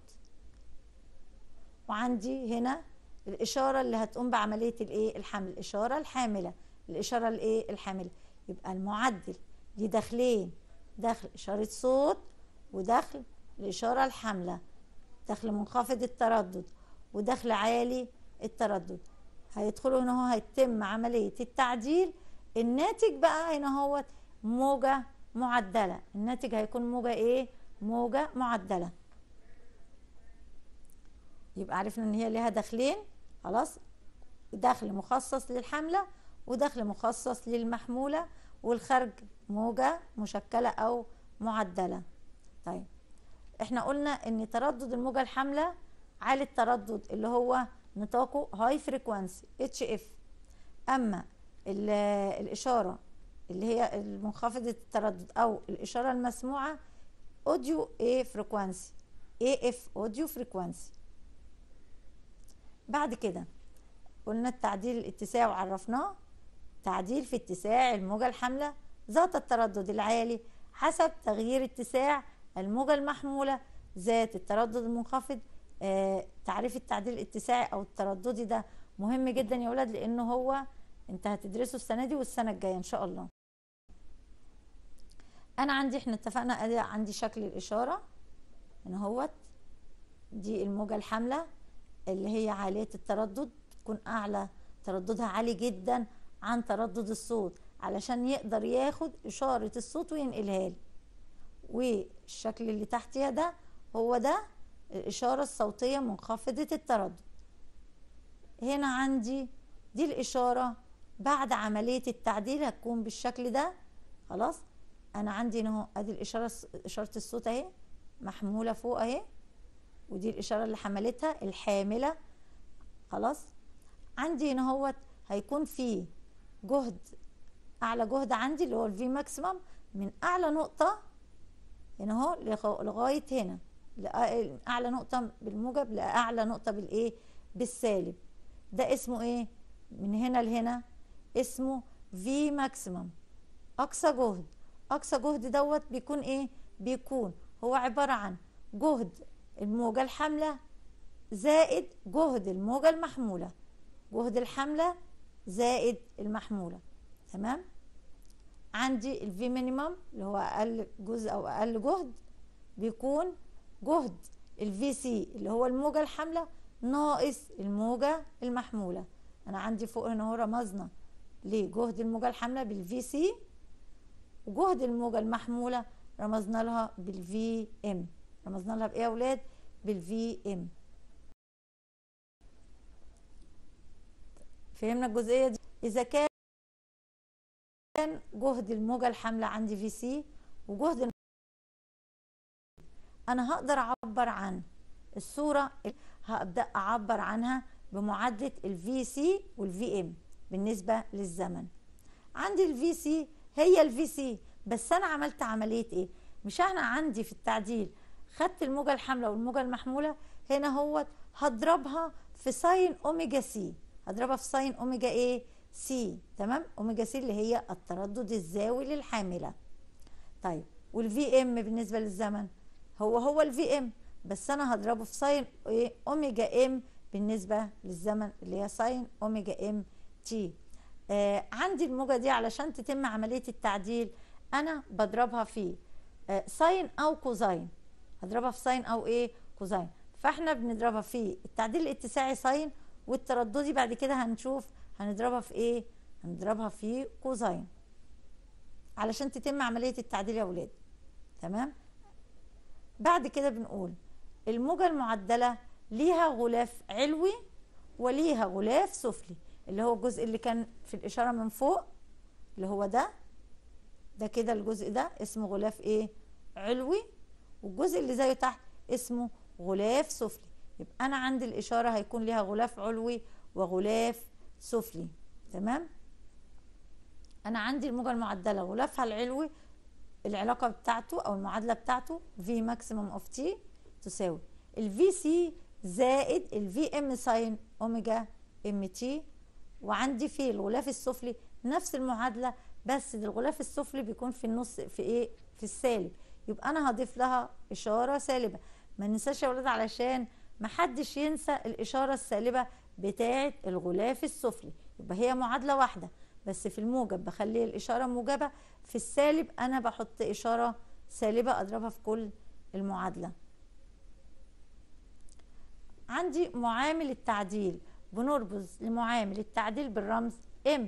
وعندي هنا الاشاره اللي هتقوم بعمليه الايه الحمل الاشاره الحامله الإشارة الإيه الحاملة يبقى المعدل دي داخلين داخل إشارة صوت ودخل الإشارة الحاملة دخل منخفض التردد ودخل عالي التردد هيدخلوا هنا هو هيتم عملية التعديل الناتج بقى هنا هو موجة معدلة الناتج هيكون موجة ايه موجة معدلة يبقى عرفنا ان هي ليها داخلين خلاص دخل مخصص للحملة ودخل مخصص للمحمولة والخرج موجة مشكلة أو معدلة طيب احنا قلنا ان تردد الموجة الحاملة عالي التردد اللي هو نطاقه هاي فريكوانسي اتش اف اما الاشارة اللي هي منخفضة التردد او الاشارة المسموعة اوديو اي فريكوانسي اي اف اوديو فريكوانسي بعد كده قلنا التعديل الاتساع وعرفناه تعديل في اتساع الموجة الحاملة ذات التردد العالي حسب تغيير اتساع الموجة المحمولة ذات التردد المنخفض آه، تعريف التعديل الاتساعي أو الترددي ده مهم جدا يا ولاد لأن هو أنت هتدرسه السنة دي والسنة الجاية إن شاء الله أنا عندي إحنا اتفقنا عندي شكل الإشارة هنا هو دي الموجة الحاملة اللي هي عالية التردد تكون أعلى ترددها عالي جدا عن تردد الصوت علشان يقدر ياخد إشارة الصوت وينقلها لي والشكل اللي تحتيها ده هو ده الإشارة الصوتية منخفضة التردد هنا عندي دي الإشارة بعد عملية التعديل هتكون بالشكل ده خلاص أنا عندي اهو أدي الإشارة إشارة الصوت أهي محمولة فوق أهي ودي الإشارة اللي حملتها الحاملة خلاص عندي هنا اهوت هيكون فيه جهد اعلى جهد عندي اللي هو الفي ماكسيمم من اعلى نقطه هنا اهو لغايه هنا اعلى نقطه بالموجب لاعلى نقطه بالايه بالسالب ده اسمه ايه من هنا لهنا اسمه في ماكسيمم اقصى جهد اقصى جهد دوت بيكون ايه بيكون هو عباره عن جهد الموجه الحامله زائد جهد الموجه المحموله جهد الحامله زائد المحمولة تمام عندي الفي مينيمم اللي هو أقل جزء أو أقل جهد بيكون جهد الفي سي اللي هو الموجة الحاملة ناقص الموجة المحمولة أنا عندي فوق هنا هو رمزنا لجهد الموجة الحاملة بالفي سي وجهد الموجة المحمولة رمزنا لها بالفي ام رمزنا لها بإيه يا أولاد بالفي ام فهمنا الجزئيه دي اذا كان جهد الموجه الحامله عندي في سي وجهد انا هقدر اعبر عن الصوره هبدا اعبر عنها بمعادله الفي سي والفي ام بالنسبه للزمن عندي الفي سي هي الفي سي بس انا عملت عمليه ايه مش انا عندي في التعديل خدت الموجه الحامله والموجه المحموله هنا هو هضربها في ساين اوميجا سي هضربها في ساين اوميجا ايه سي تمام اوميجا سي اللي هي التردد الزاوي للحامله طيب والفي ام بالنسبه للزمن هو هو الفي ام بس انا هضربه في ساين ايه اوميجا ام بالنسبه للزمن اللي هي ساين اوميجا ام تي آه عندي الموجه دي علشان تتم عمليه التعديل انا بضربها في آه ساين او كوزاين هضربها في ساين او ايه كوزاين فاحنا بنضربها في التعديل الاتساعي ساين والترددي بعد كده هنشوف هنضربها في ايه هنضربها في كوزاين علشان تتم عمليه التعديل يا اولاد تمام بعد كده بنقول الموجه المعدله ليها غلاف علوي وليها غلاف سفلي اللي هو الجزء اللي كان في الاشاره من فوق اللي هو ده ده كده الجزء ده اسمه غلاف ايه علوي والجزء اللي زيه تحت اسمه غلاف سفلي يبقى انا عندي الاشاره هيكون ليها غلاف علوي وغلاف سفلي تمام انا عندي الموجه المعدله غلافها العلوي العلاقه بتاعته او المعادله بتاعته في ماكسيمم اوف تي تساوي الفي سي زائد الفي ام ساين اوميجا ام تي وعندي في الغلاف السفلي نفس المعادله بس الغلاف السفلي بيكون في النص في ايه في السالب يبقى انا هضيف لها اشاره سالبه ما ننساش يا ولاد علشان محدش ينسى الإشارة السالبة بتاعة الغلاف السفلي يبقى هي معادلة واحدة بس في الموجب بخلي الإشارة موجبة في السالب أنا بحط إشارة سالبة أضربها في كل المعادلة عندي معامل التعديل بنربز لمعامل التعديل بالرمز M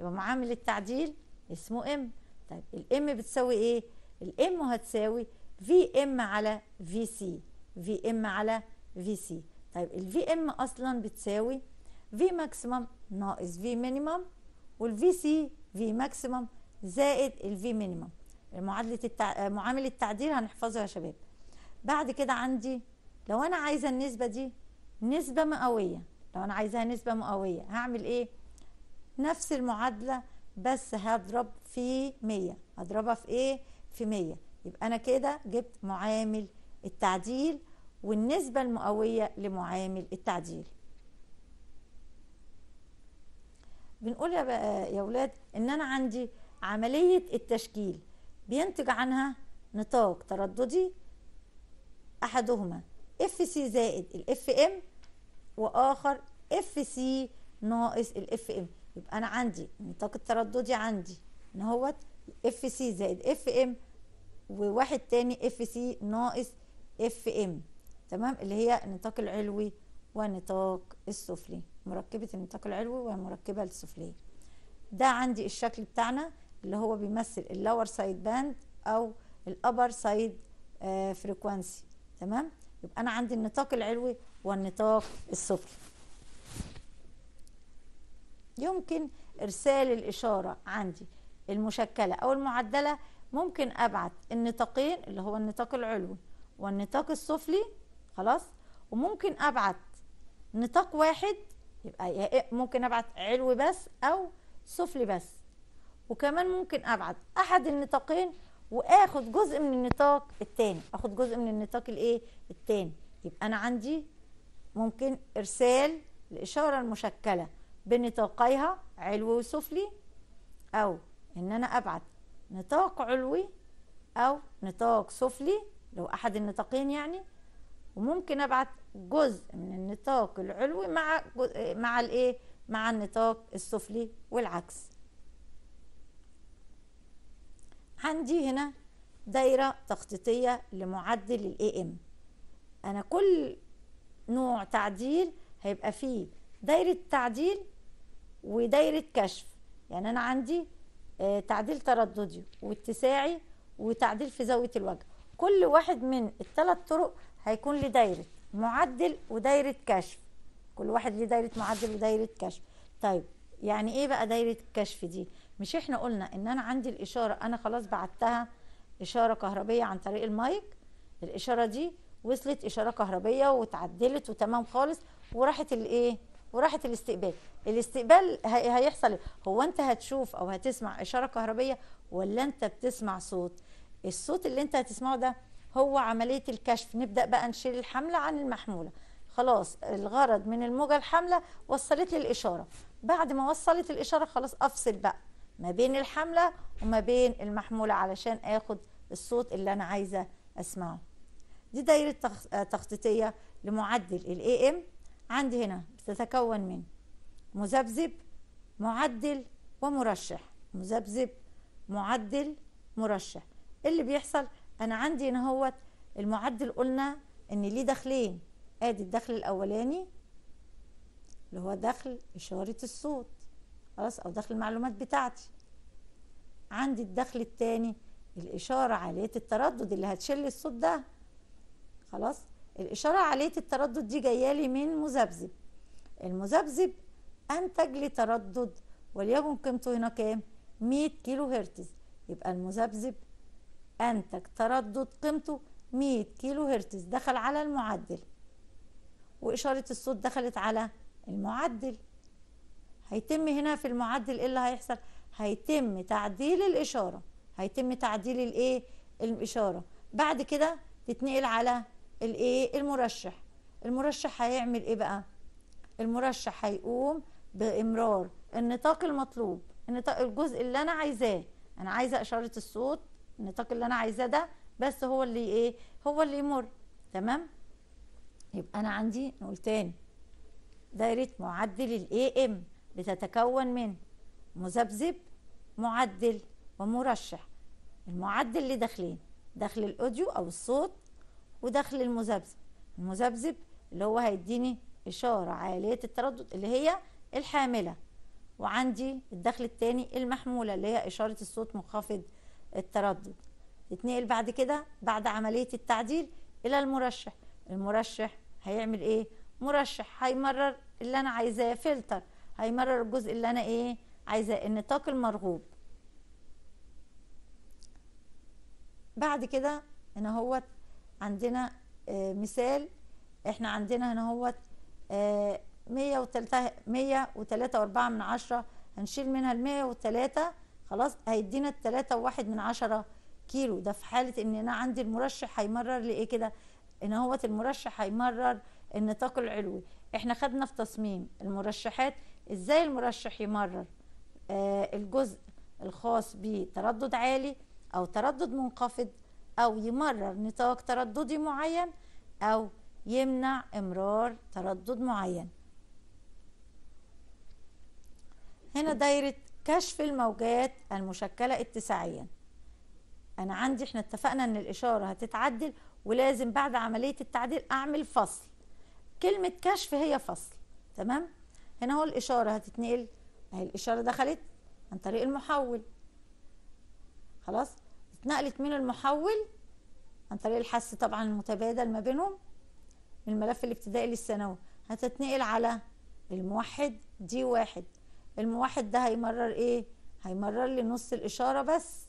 يبقى معامل التعديل اسمه M طيب الام بتساوي ايه؟ الام هتساوي في ام على في سي في ام على في سي طيب الفي ام اصلا بتساوي في ماكسيمم ناقص في مينيمم والفي سي في ماكسيمم زائد الفي مينيمم معادله التع... معامل التعديل هنحفظه يا شباب بعد كده عندي لو انا عايزه النسبه دي نسبه مئويه لو انا عايزاها نسبه مئويه هعمل ايه نفس المعادله بس هضرب في 100 هضربها في ايه في 100 يبقى انا كده جبت معامل التعديل والنسبة المئوية لمعامل التعديل بنقول يا, يا ولاد ان انا عندي عملية التشكيل بينتج عنها نطاق ترددي احدهما اف سي زائد الاف ام واخر اف سي ناقص الاف ام يبقى انا عندي النطاق الترددي عندي ان هو اف سي زائد اف ام وواحد تاني اف سي ناقص اف ام تمام اللي هي النطاق العلوي والنطاق السفلي مركبة النطاق العلوي والمركبة السفلية ده عندي الشكل بتاعنا اللي هو بيمثل اللور سايد باند او الابر سايد فريكوانسي تمام يبقى انا عندي النطاق العلوي والنطاق السفلي يمكن ارسال الاشاره عندي المشكله او المعدله ممكن ابعت النطاقين اللي هو النطاق العلوي والنطاق السفلي خلاص وممكن ابعت نطاق واحد يبقى إيه، ممكن ابعت علو بس او سفلي بس وكمان ممكن ابعت احد النطاقين واخد جزء من النطاق الثاني اخد جزء من النطاق الايه الثاني يبقى انا عندي ممكن ارسال الاشاره المشكله بنطاقيها علوي وسفلي او ان انا ابعت نطاق علوي او نطاق سفلي لو احد النطاقين يعني وممكن ابعت جزء من النطاق العلوي مع مع الايه مع النطاق السفلي والعكس عندي هنا دايره تخطيطيه لمعدل الاي ام انا كل نوع تعديل هيبقى فيه دايره تعديل ودايره كشف يعني انا عندي آه، تعديل ترددي واتساعي وتعديل في زاويه الوجه كل واحد من الثلاث طرق هيكون لدايره معدل ودايره كشف كل واحد ليه دايره معدل ودايره كشف طيب يعني ايه بقى دايره الكشف دي مش احنا قلنا ان انا عندي الاشاره انا خلاص بعتها اشاره كهربيه عن طريق المايك الاشاره دي وصلت اشاره كهربيه وتعدلت وتمام خالص وراحت الايه وراحت الاستقبال الاستقبال هيحصل إيه؟ هو انت هتشوف او هتسمع اشاره كهربيه ولا انت بتسمع صوت الصوت اللي انت هتسمعه ده هو عمليه الكشف نبدا بقى نشيل الحمله عن المحموله خلاص الغرض من الموجه الحمله وصلت لي الاشاره بعد ما وصلت الاشاره خلاص افصل بقى ما بين الحمله وما بين المحموله علشان اخد الصوت اللي انا عايزه اسمعه دي دايره تخطيطيه لمعدل الاي ام عندي هنا بتتكون من مذبذب معدل ومرشح مذبذب معدل مرشح إيه اللي بيحصل انا عندي هنا هو المعدل قلنا ان ليه دخلين ادي الدخل الاولاني اللي هو دخل اشاره الصوت خلاص او دخل المعلومات بتاعتي عندي الدخل الثاني الاشاره عاليه التردد اللي هتشل الصوت ده خلاص الاشاره عاليه التردد دي جايه لي من مذبذب المذبذب انتج لي تردد وليكن قيمته هنا كام 100 كيلو هرتز يبقى المذبذب أنتج تردد قيمته 100 كيلو هرتز دخل على المعدل وإشارة الصوت دخلت على المعدل هيتم هنا في المعدل إيه اللي هيحصل هيتم تعديل الإشارة هيتم تعديل الإيه الإشارة بعد كده تتنقل على الإيه المرشح المرشح هيعمل إيه بقى المرشح هيقوم بإمرار النطاق المطلوب النطاق الجزء اللي أنا عايزاه أنا عايزة إشارة الصوت النطاق اللي انا عايزاه ده بس هو اللي ايه هو اللي يمر تمام يبقى انا عندي نقول تاني دايره معدل الاي ام بتتكون من مذبذب معدل ومرشح المعدل اللي داخلين داخل الاوديو او الصوت وداخل المذبذب المذبذب اللي هو هيديني اشاره عاليه التردد اللي هي الحامله وعندي الدخل الثاني المحموله اللي هي اشاره الصوت منخفض التردد يتنقل بعد كده بعد عملية التعديل إلى المرشح المرشح هيعمل إيه؟ مرشح هيمرر اللي أنا عايزاه فلتر هيمرر الجزء اللي أنا إيه؟ عايزاه النطاق المرغوب بعد كده هنا هوت عندنا آه، مثال احنا عندنا هنا هوت آه مية وتلاتة وأربعة من عشرة هنشيل منها المية وتلاتة خلاص هيدينا الثلاثة وواحد من عشرة كيلو ده في حالة ان انا عندي المرشح هيمرر لي ايه كده ان هو المرشح هيمرر النطاق العلوي احنا خدنا في تصميم المرشحات ازاي المرشح يمرر آه الجزء الخاص بتردد عالي او تردد منخفض او يمرر نطاق ترددي معين او يمنع امرار تردد معين هنا دايره كشف الموجات المشكلة اتساعيا أنا عندي احنا اتفقنا أن الإشارة هتتعدل ولازم بعد عملية التعديل أعمل فصل كلمة كشف هي فصل تمام هنا هو الإشارة هتتنقل اهي الإشارة دخلت عن طريق المحول خلاص اتنقلت من المحول عن طريق الحس طبعا المتبادل ما بينهم من الملف الابتدائي للثانوي هتتنقل على الموحد دي واحد الموحد ده هيمرر ايه هيمرر لي نص الاشاره بس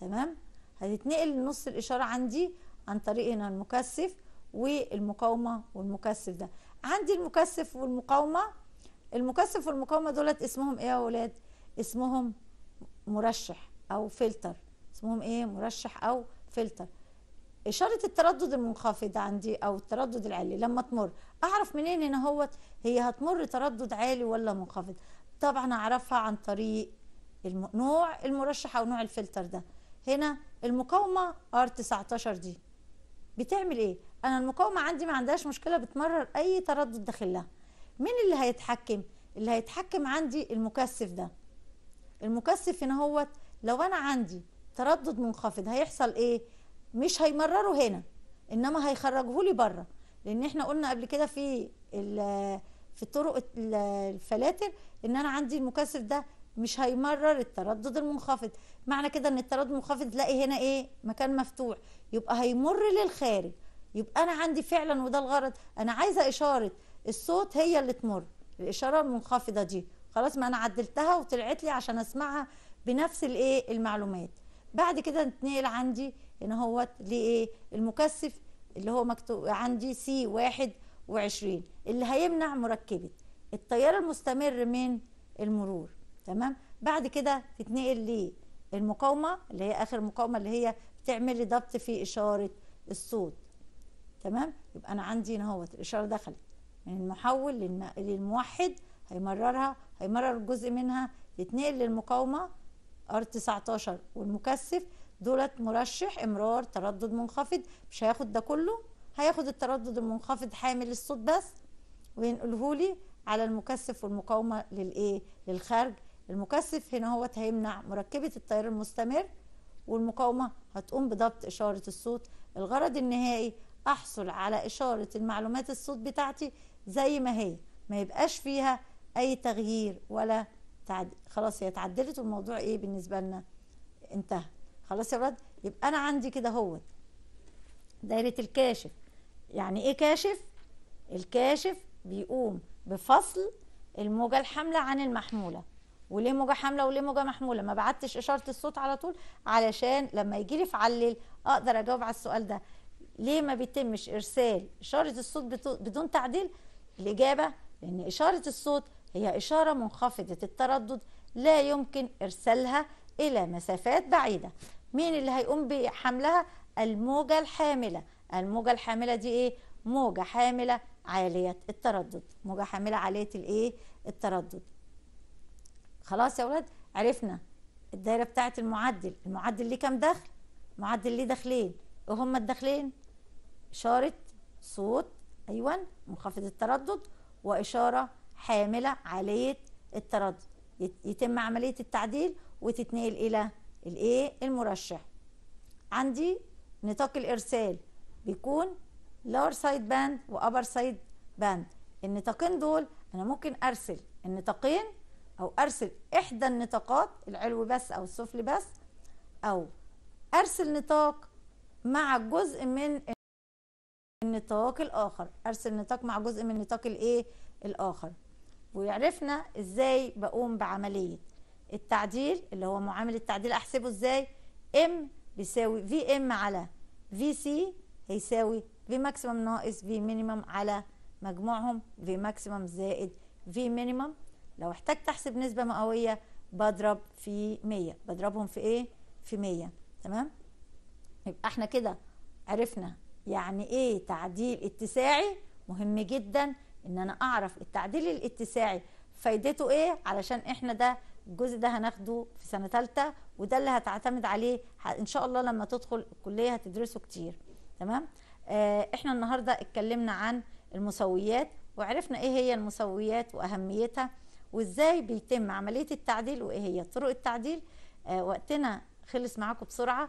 تمام هتتنقل نص الاشاره عندي عن طريق هنا المكثف والمقاومه والمكثف ده عندي المكثف والمقاومه المكثف والمقاومه دولت اسمهم ايه يا ولاد اسمهم مرشح او فلتر اسمهم ايه مرشح او فلتر اشاره التردد المنخفض عندي او التردد العالي لما تمر اعرف منين هنا هوت هي هتمر تردد عالي ولا منخفض طبعا اعرفها عن طريق نوع المرشح او نوع الفلتر ده هنا المقاومه ار 19 دي بتعمل ايه انا المقاومه عندي ما عندهاش مشكله بتمرر اي تردد داخلها مين اللي هيتحكم اللي هيتحكم عندي المكثف ده المكثف هنا هو لو انا عندي تردد منخفض هيحصل ايه مش هيمرره هنا انما هيخرجه لي بره لان احنا قلنا قبل كده في في طرق الفلاتر ان انا عندي المكثف ده مش هيمرر التردد المنخفض معنى كده ان التردد المنخفض تلاقي هنا ايه مكان مفتوح يبقى هيمر للخارج يبقى انا عندي فعلا وده الغرض انا عايزه اشاره الصوت هي اللي تمر الاشاره المنخفضه دي خلاص ما انا عدلتها وطلعت لي عشان اسمعها بنفس الايه المعلومات بعد كده نتنقل عندي ان هو لايه المكثف اللي هو مكتوب عندي سي واحد وعشرين اللي هيمنع مركبة التيار المستمر من المرور تمام بعد كده تتنقل للمقاومة اللي هي آخر مقاومة اللي هي بتعمل لي ضبط في إشارة الصوت تمام يبقى أنا عندي هنا اهوت الإشارة دخلت من المحول للموحد هيمررها هيمرر جزء منها تتنقل للمقاومة ار 19 والمكثف دولت مرشح امرار تردد منخفض مش هياخد ده كله هياخد التردد المنخفض حامل الصوت بس وينقله لي على المكثف والمقاومه للايه للخارج المكثف هنا هو هيمنع مركبه التيار المستمر والمقاومه هتقوم بضبط اشاره الصوت الغرض النهائي احصل على اشاره المعلومات الصوت بتاعتي زي ما هي ما يبقاش فيها اي تغيير ولا تعد... خلاص هي اتعدلت والموضوع ايه بالنسبه لنا انتهى خلاص يا ولاد يبقى انا عندي كده هوت دايرة الكاشف يعني ايه كاشف؟ الكاشف بيقوم بفصل الموجة الحاملة عن المحمولة وليه موجة حاملة وليه موجة محمولة ما بعتش إشارة الصوت على طول علشان لما لي في علل أقدر أجاوب على السؤال ده ليه ما بيتمش إرسال إشارة الصوت بدون تعديل الإجابة لأن إشارة الصوت هي إشارة منخفضة التردد لا يمكن إرسالها إلى مسافات بعيدة مين اللي هيقوم بحملها الموجة الحاملة الموجة الحاملة دي ايه موجة حاملة عالية التردد موجة حاملة عالية الايه التردد خلاص يا ولاد عرفنا الدايرة بتاعة المعدل المعدل ليه كام دخل معدل ليه دخلين ايه هما الدخلين إشارة صوت أيوة منخفض التردد وإشارة حاملة عالية التردد يتم عملية التعديل وتتنقل إلى الإيه المرشح عندي نطاق الارسال بيكون لور سايد باند وابر سايد باند النطاقين دول انا ممكن ارسل النطاقين او ارسل احدى النطاقات العلوي بس او السفلي بس او ارسل نطاق مع جزء من النطاق الاخر ارسل نطاق مع جزء من النطاق الايه الاخر ويعرفنا ازاي بقوم بعمليه التعديل اللي هو معامل التعديل احسبه ازاي ام بيساوي في ام على في سي هيساوي في ماكسيمم ناقص في مينيمم على مجموعهم في ماكسيمم زائد في مينيمم لو احتجت احسب نسبه مئويه بضرب في 100 بضربهم في ايه في 100 تمام يبقى احنا كده عرفنا يعني ايه تعديل اتساعي مهم جدا ان انا اعرف التعديل الاتساعي فايدته ايه علشان احنا ده الجزء ده هناخده في سنه ثالثه وده اللي هتعتمد عليه ان شاء الله لما تدخل الكليه هتدرسه كتير تمام آه احنا النهارده اتكلمنا عن المسويات وعرفنا ايه هي المسويات واهميتها وازاي بيتم عمليه التعديل وايه هي طرق التعديل آه وقتنا خلص معاكم بسرعه